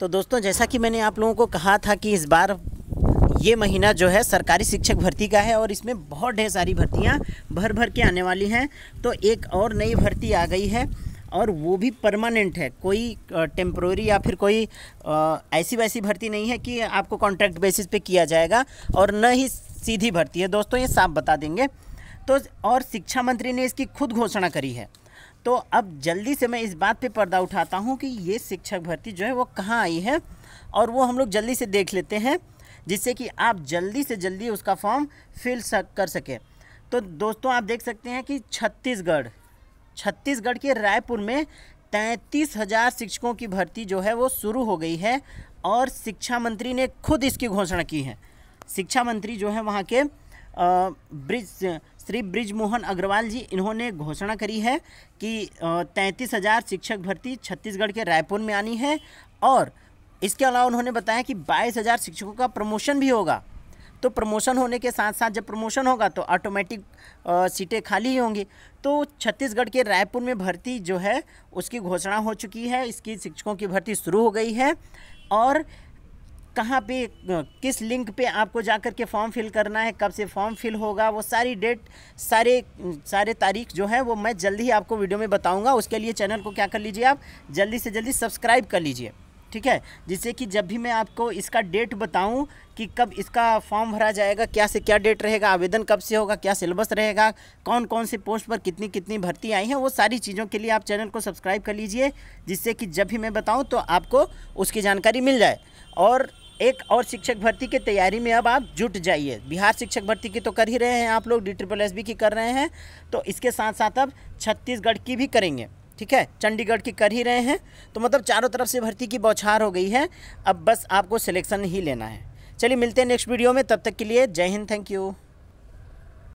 तो दोस्तों जैसा कि मैंने आप लोगों को कहा था कि इस बार ये महीना जो है सरकारी शिक्षक भर्ती का है और इसमें बहुत ढेर सारी भर्तियाँ भर भर के आने वाली हैं तो एक और नई भर्ती आ गई है और वो भी परमानेंट है कोई टेम्प्रोरी या फिर कोई ऐसी वैसी भर्ती नहीं है कि आपको कॉन्ट्रैक्ट बेसिस पे किया जाएगा और न ही सीधी भर्ती है दोस्तों ये साफ बता देंगे तो और शिक्षा मंत्री ने इसकी खुद घोषणा करी है तो अब जल्दी से मैं इस बात पे पर्दा उठाता हूँ कि ये शिक्षक भर्ती जो है वो कहाँ आई है और वो हम लोग जल्दी से देख लेते हैं जिससे कि आप जल्दी से जल्दी उसका फॉर्म फिल सक कर सकें तो दोस्तों आप देख सकते हैं कि छत्तीसगढ़ छत्तीसगढ़ के रायपुर में तैंतीस हज़ार शिक्षकों की भर्ती जो है वो शुरू हो गई है और शिक्षा मंत्री ने खुद इसकी घोषणा की है शिक्षा मंत्री जो है वहाँ के ब्रिज श्री ब्रिजमोहन अग्रवाल जी इन्होंने घोषणा करी है कि तैंतीस हज़ार शिक्षक भर्ती छत्तीसगढ़ के रायपुर में आनी है और इसके अलावा उन्होंने बताया कि बाईस हज़ार शिक्षकों का प्रमोशन भी होगा तो प्रमोशन होने के साथ साथ जब प्रमोशन होगा तो ऑटोमेटिक सीटें खाली ही होंगी तो छत्तीसगढ़ के रायपुर में भर्ती जो है उसकी घोषणा हो चुकी है इसकी शिक्षकों की भर्ती शुरू हो गई है और कहाँ पे किस लिंक पे आपको जा कर के फॉर्म फिल करना है कब से फॉर्म फिल होगा वो सारी डेट सारे सारे तारीख जो है वो मैं जल्दी ही आपको वीडियो में बताऊँगा उसके लिए चैनल को क्या कर लीजिए आप जल्दी से जल्दी सब्सक्राइब कर लीजिए ठीक है जिससे कि जब भी मैं आपको इसका डेट बताऊं कि कब इसका फॉर्म भरा जाएगा क्या से क्या डेट रहेगा आवेदन कब से होगा क्या सिलेबस रहेगा कौन कौन से पोस्ट पर कितनी कितनी भर्ती आई हैं वो सारी चीज़ों के लिए आप चैनल को सब्सक्राइब कर लीजिए जिससे कि जब भी मैं बताऊं तो आपको उसकी जानकारी मिल जाए और एक और शिक्षक भर्ती की तैयारी में अब आप जुट जाइए बिहार शिक्षक भर्ती की तो कर ही रहे हैं आप लोग डी ट्रिपल एस बी की कर रहे हैं तो इसके साथ साथ अब छत्तीसगढ़ की भी करेंगे ठीक है चंडीगढ़ की कर ही रहे हैं तो मतलब चारों तरफ से भर्ती की बौछार हो गई है अब बस आपको सिलेक्शन ही लेना है चलिए मिलते हैं नेक्स्ट वीडियो में तब तक के लिए जय हिंद थैंक यू